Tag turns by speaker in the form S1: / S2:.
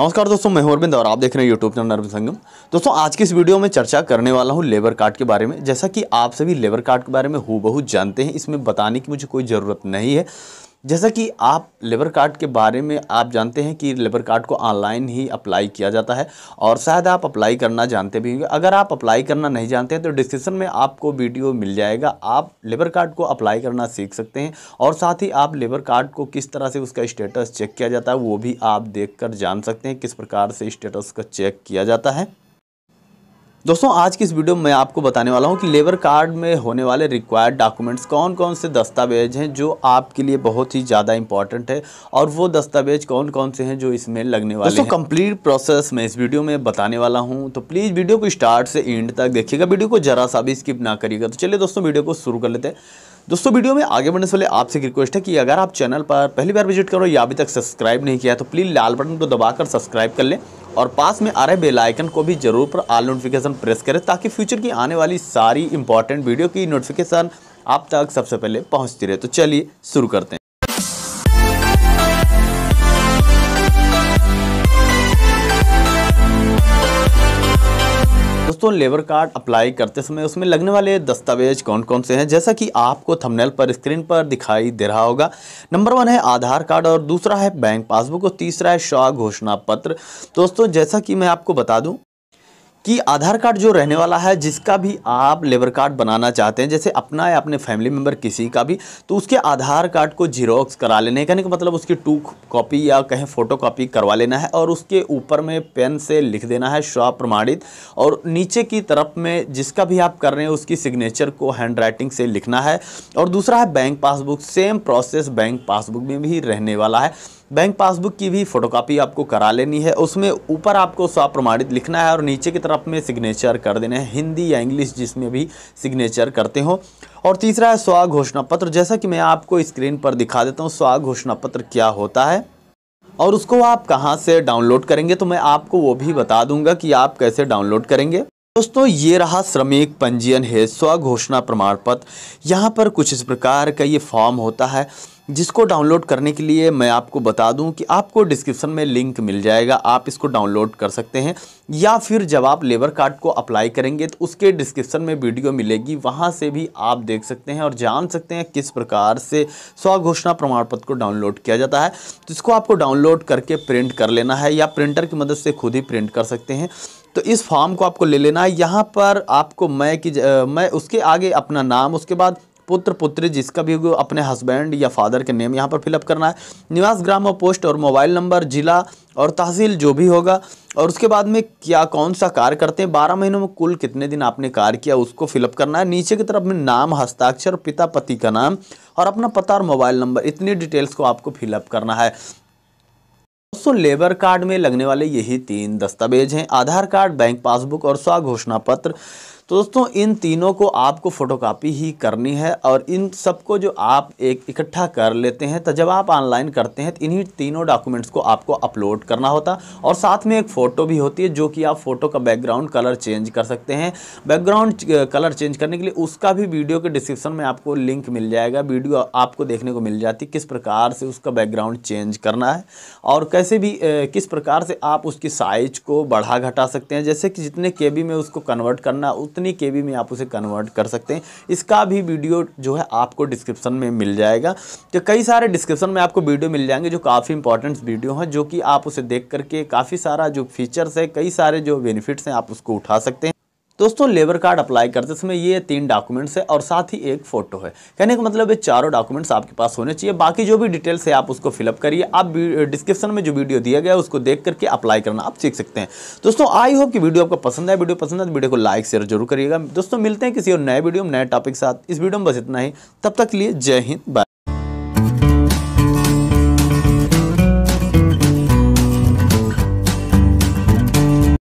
S1: नमस्कार दोस्तों मैं अरविंद और आप देख रहे हैं यूट्यूब चैनल अरविंद संगम दोस्तों आज की इस वीडियो में चर्चा करने वाला हूं लेबर कार्ड के बारे में जैसा कि आप सभी लेबर कार्ड के बारे में हूबहू जानते हैं इसमें बताने की मुझे कोई ज़रूरत नहीं है जैसा कि आप लेबर कार्ड के बारे में आप जानते हैं कि लेबर कार्ड को ऑनलाइन ही अप्लाई किया जाता है और शायद आप अप्लाई करना जानते भी होंगे अगर आप अप्लाई करना नहीं जानते हैं तो डिस्क्रिप्शन में आपको वीडियो मिल जाएगा आप लेबर कार्ड को अप्लाई करना सीख सकते हैं और साथ ही आप लेबर कार्ड को किस तरह से उसका स्टेटस चेक किया जाता है वो भी आप देख कर जान सकते हैं किस प्रकार से स्टेटस का चेक किया जाता है दोस्तों आज की इस वीडियो में मैं आपको बताने वाला हूं कि लेबर कार्ड में होने वाले रिक्वायर्ड डॉक्यूमेंट्स कौन कौन से दस्तावेज हैं जो आपके लिए बहुत ही ज़्यादा इंपॉर्टेंट है और वो दस्तावेज कौन कौन से हैं जो इसमें लगने वाले दोस्तों कंप्लीट प्रोसेस मैं इस वीडियो में बताने वाला हूँ तो प्लीज़ वीडियो को स्टार्ट से एंड तक देखिएगा वीडियो को जरा सा भी स्किप ना करिएगा तो चलिए दोस्तों वीडियो को शुरू कर लेते हैं दोस्तों वीडियो में आगे बढ़ने से पहले आपसे एक रिक्वेस्ट है कि अगर आप चैनल पर पहली बार विजिट करो या अभी तक सब्सक्राइब नहीं किया तो प्लीज़ लाल बटन को दबाकर सब्सक्राइब कर लें और पास में आ रहे बेल आइकन को भी जरूर पर आल नोटिफिकेशन प्रेस करें ताकि फ्यूचर की आने वाली सारी इंपॉर्टेंट वीडियो की नोटिफिकेशन आप तक सबसे पहले पहुँचती रहे तो चलिए शुरू करते हैं दोस्तों लेबर कार्ड अप्लाई करते समय उसमें लगने वाले दस्तावेज कौन कौन से हैं जैसा कि आपको थंबनेल पर स्क्रीन पर दिखाई दे रहा होगा नंबर वन है आधार कार्ड और दूसरा है बैंक पासबुक और तीसरा है शव घोषणा पत्र दोस्तों जैसा कि मैं आपको बता दूं कि आधार कार्ड जो रहने वाला है जिसका भी आप लेबर कार्ड बनाना चाहते हैं जैसे अपना या अपने फैमिली मेम्बर किसी का भी तो उसके आधार कार्ड को जीरोक्स करा लेने कहने का मतलब उसकी टू कॉपी या कहीं फ़ोटो कॉपी करवा लेना है और उसके ऊपर में पेन से लिख देना है स्व प्रमाणित और नीचे की तरफ में जिसका भी आप कर रहे हैं उसकी सिग्नेचर को हैंड राइटिंग से लिखना है और दूसरा है bank passbook same process bank passbook में भी रहने वाला है बैंक पासबुक की भी फोटोकॉपी आपको करा लेनी है उसमें ऊपर आपको स्वप्रमाणित लिखना है और नीचे की तरफ में सिग्नेचर कर देना है हिंदी या इंग्लिश जिसमें भी सिग्नेचर करते हो और तीसरा है स्वा घोषणा पत्र जैसा कि मैं आपको स्क्रीन पर दिखा देता हूँ स्वा घोषणा पत्र क्या होता है और उसको आप कहाँ से डाउनलोड करेंगे तो मैं आपको वो भी बता दूंगा कि आप कैसे डाउनलोड करेंगे दोस्तों ये रहा श्रमिक पंजीयन है स्वघोषणा प्रमाण पत्र यहाँ पर कुछ इस प्रकार का ये फॉर्म होता है जिसको डाउनलोड करने के लिए मैं आपको बता दूं कि आपको डिस्क्रिप्शन में लिंक मिल जाएगा आप इसको डाउनलोड कर सकते हैं या फिर जब आप लेबर कार्ड को अप्लाई करेंगे तो उसके डिस्क्रिप्शन में वीडियो मिलेगी वहां से भी आप देख सकते हैं और जान सकते हैं किस प्रकार से स्वघोषणा प्रमाण पत्र को डाउनलोड किया जाता है तो इसको आपको डाउनलोड करके प्रिंट कर लेना है या प्रिंटर की मदद से खुद ही प्रिंट कर सकते हैं तो इस फॉर्म को आपको ले लेना है यहाँ पर आपको मैं की मैं उसके आगे अपना नाम उसके बाद पुत्र पुत्री जिसका भी अपने हस्बैंड या फादर के नेम यहाँ पर फिलअप करना है निवास ग्राम और पोस्ट और मोबाइल नंबर जिला और तहसील जो भी होगा और उसके बाद में क्या कौन सा कार्य करते हैं बारह महीनों में कुल कितने दिन आपने कार्य किया उसको फिलअप करना है नीचे की तरफ में नाम हस्ताक्षर पिता पति का नाम और अपना पता और मोबाइल नंबर इतनी डिटेल्स को आपको फिलअप करना है दोस्तों लेबर कार्ड में लगने वाले यही तीन दस्तावेज हैं आधार कार्ड बैंक पासबुक और स्वाघोषणा पत्र तो दोस्तों इन तीनों को आपको फ़ोटोकॉपी ही करनी है और इन सबको जो आप एक इकट्ठा कर लेते हैं तो जब आप ऑनलाइन करते हैं तो इन्हीं तीनों डॉक्यूमेंट्स को आपको अपलोड करना होता और साथ में एक फ़ोटो भी होती है जो कि आप फ़ोटो का बैकग्राउंड कलर चेंज कर सकते हैं बैकग्राउंड कलर चेंज करने के लिए उसका भी वीडियो के डिस्क्रिप्शन में आपको लिंक मिल जाएगा वीडियो आपको देखने को मिल जाती किस प्रकार से उसका बैकग्राउंड चेंज करना है और कैसे भी किस प्रकार से आप उसकी साइज को बढ़ा घटा सकते हैं जैसे कि जितने के में उसको कन्वर्ट करना कितने के में आप उसे कन्वर्ट कर सकते हैं इसका भी वीडियो जो है आपको डिस्क्रिप्शन में मिल जाएगा तो कई सारे डिस्क्रिप्शन में आपको वीडियो मिल जाएंगे जो काफ़ी इंपॉर्टेंट वीडियो हैं जो कि आप उसे देख करके काफ़ी सारा जो फीचर्स है कई सारे जो बेनिफिट्स हैं आप उसको उठा सकते हैं दोस्तों लेबर कार्ड अप्लाई करते समय ये तीन डॉक्यूमेंट्स है और साथ ही एक फ़ोटो है कहने का मतलब ये चारों डॉक्यूमेंट्स आपके पास होने चाहिए बाकी जो भी डिटेल्स है आप उसको फिलअप करिए आप डिस्क्रिप्शन में जो वीडियो दिया गया है उसको देख करके अप्लाई करना आप सीख सकते हैं दोस्तों आई होप कि वीडियो आपको पसंद है वीडियो पसंद है तो वीडियो को लाइक शेयर जरूर करिएगा दोस्तों मिलते हैं किसी और नए वीडियो में नए टॉपिक के साथ इस वीडियो में बस इतना ही तब तक लिए जय हिंद बाय